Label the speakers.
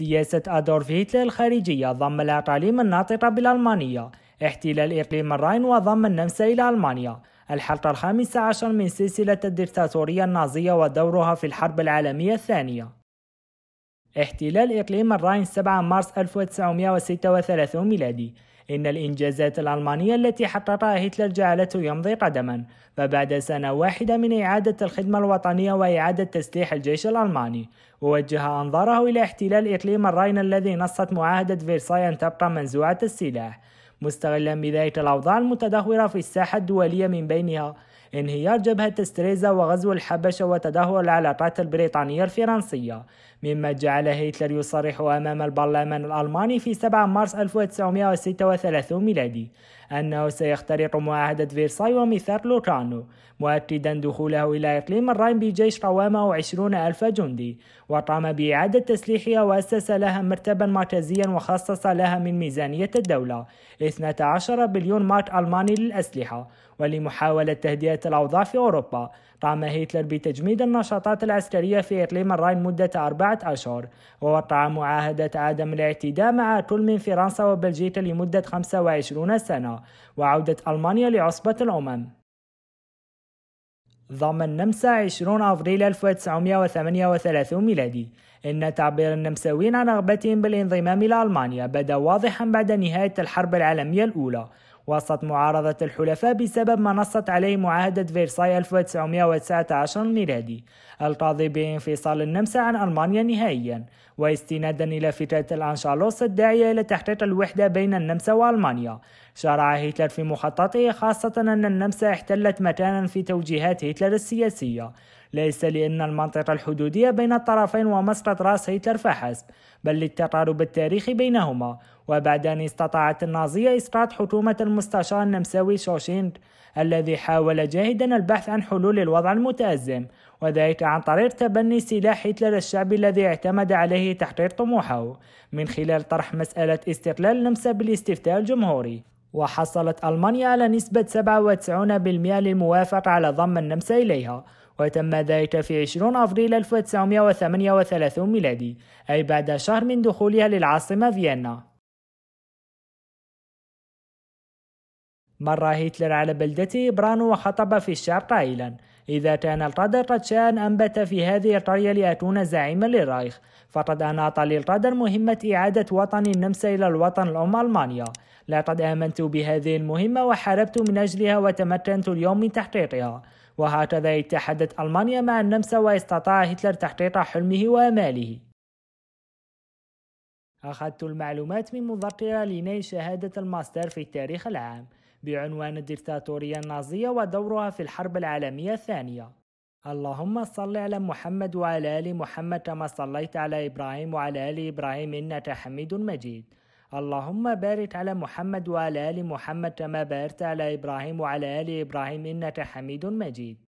Speaker 1: سياسة أدولف هتلر الخارجية ضم الأقاليم الناطقة بالألمانية احتلال إقليم الراين وضم النمسا إلى ألمانيا الحلقة الخامسة عشر من سلسلة الدكتاتورية النازية ودورها في الحرب العالمية الثانية احتلال إقليم الراين 7 مارس 1936 ميلادي إن الإنجازات الألمانية التي حققها هتلر جعلته يمضي قدما فبعد سنة واحدة من إعادة الخدمة الوطنية وإعادة تسليح الجيش الألماني ووجه أنظاره إلى احتلال إقليم الراين الذي نصت معاهدة فيرساي أن تبقى منزوعة السلاح مستغلا بذلك الأوضاع المتدهورة في الساحة الدولية من بينها انهيار جبهة ستريزا وغزو الحبشة وتدهور العلاقات البريطانية الفرنسية مما جعل هتلر يصرح أمام البرلمان الألماني في 7 مارس 1936 ميلادي أنه سيخترق معاهدة فيرساي وميثاق لوكانو مؤكدا دخوله إلى إقليم الراين بجيش قوامه 20 ألف جندي وقام بإعادة تسليحها وأسس لها مرتبا مركزيا وخصص لها من ميزانية الدولة 12 بليون مارك ألماني للأسلحة ولمحاولة تهدئة الأوضاع في أوروبا قام هتلر بتجميد النشاطات العسكرية في إقليم الراين مدة أربعة أشهر ووقع معاهدة عدم الاعتداء مع كل من فرنسا وبلجيكا لمدة 25 سنة وعودة ألمانيا لعصبة الأمم ضم النمسا 20 أفريل 1938 ميلادي إن تعبير النمساويين عن رغبتهم بالانضمام إلى ألمانيا بدا واضحا بعد نهاية الحرب العالمية الأولى وسط معارضة الحلفاء بسبب ما نصت عليه معاهدة فيرساي 1919 الميلادي القاضي بانفصال النمسا عن ألمانيا نهائيا واستنادا إلى فكرة الأنشالوس الداعية إلى تحقيق الوحدة بين النمسا وألمانيا شرع هتلر في مخططه خاصة أن النمسا احتلت مكانا في توجيهات هتلر السياسية ليس لأن المنطقة الحدودية بين الطرفين ومسقط رأس هتلر فحسب بل للتقارب التاريخي بينهما وبعد أن استطاعت النازية إسقاط حكومة المستشار النمساوي شوشينغ الذي حاول جاهدا البحث عن حلول الوضع المتأزم وذلك عن طريق تبني سلاح هتلر الشعبي الذي اعتمد عليه تحقيق طموحه من خلال طرح مسألة استقلال النمسا بالاستفتاء الجمهوري وحصلت ألمانيا على نسبة 97% للموافقة على ضم النمسا إليها وتم ذلك في 20 أفريل 1938 ميلادي أي بعد شهر من دخولها للعاصمة فيينا مر هتلر على بلدته برانو وخطب في الشعب قائلا إذا كان القدر قد شاء أن أنبت في هذه القرية لأكون زعيما للرايخ فقد أناط للقدر مهمة إعادة وطن النمسا إلى الوطن الأم ألمانيا لقد آمنت بهذه المهمة وحاربت من أجلها وتمكنت اليوم من تحقيقها وهكذا اتحدت ألمانيا مع النمسا واستطاع هتلر تحقيق حلمه وآماله أخذت المعلومات من مذكرة لنيل شهادة الماستر في التاريخ العام بعنوان الدكتاتورية النازية ودورها في الحرب العالمية الثانية اللهم صل على محمد وعلى آل محمد كما صليت على إبراهيم وعلى آل إبراهيم إنك حميد مجيد اللهم بارك على محمد وعلى آل محمد كما باركت على إبراهيم وعلى آل إبراهيم إنك حميد مجيد